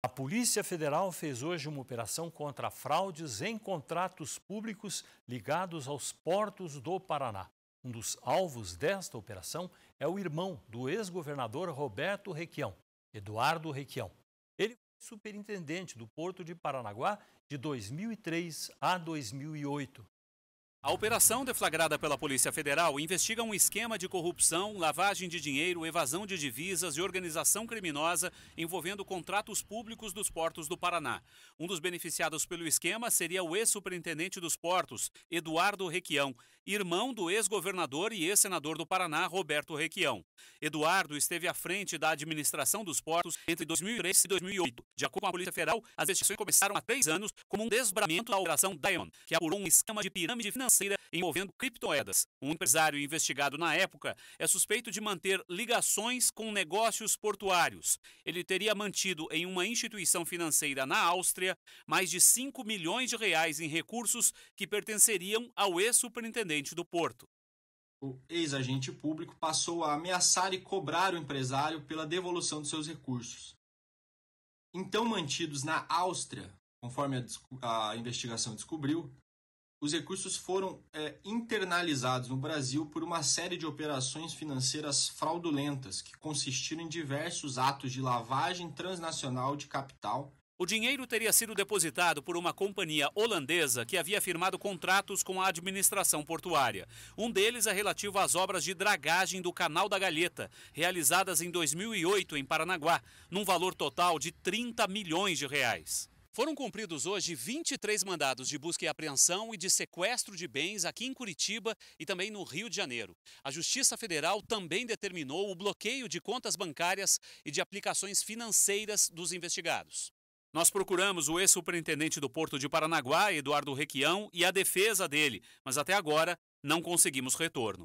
A Polícia Federal fez hoje uma operação contra fraudes em contratos públicos ligados aos portos do Paraná. Um dos alvos desta operação é o irmão do ex-governador Roberto Requião, Eduardo Requião. Ele foi superintendente do Porto de Paranaguá de 2003 a 2008. A operação deflagrada pela Polícia Federal investiga um esquema de corrupção, lavagem de dinheiro, evasão de divisas e organização criminosa envolvendo contratos públicos dos portos do Paraná. Um dos beneficiados pelo esquema seria o ex-superintendente dos portos, Eduardo Requião irmão do ex-governador e ex-senador do Paraná, Roberto Requião. Eduardo esteve à frente da administração dos portos entre 2003 e 2008. De acordo com a Polícia Federal, as investigações começaram há três anos como um desbramento da Operação Dion, que apurou um esquema de pirâmide financeira envolvendo criptoedas. Um empresário investigado na época é suspeito de manter ligações com negócios portuários. Ele teria mantido em uma instituição financeira na Áustria mais de 5 milhões de reais em recursos que pertenceriam ao ex-superintendente presidente do Porto. O ex-agente público passou a ameaçar e cobrar o empresário pela devolução de seus recursos. Então mantidos na Áustria, conforme a, a investigação descobriu, os recursos foram é, internalizados no Brasil por uma série de operações financeiras fraudulentas que consistiram em diversos atos de lavagem transnacional de capital o dinheiro teria sido depositado por uma companhia holandesa que havia firmado contratos com a administração portuária. Um deles é relativo às obras de dragagem do Canal da Galheta, realizadas em 2008 em Paranaguá, num valor total de 30 milhões de reais. Foram cumpridos hoje 23 mandados de busca e apreensão e de sequestro de bens aqui em Curitiba e também no Rio de Janeiro. A Justiça Federal também determinou o bloqueio de contas bancárias e de aplicações financeiras dos investigados. Nós procuramos o ex-superintendente do Porto de Paranaguá, Eduardo Requião, e a defesa dele, mas até agora não conseguimos retorno.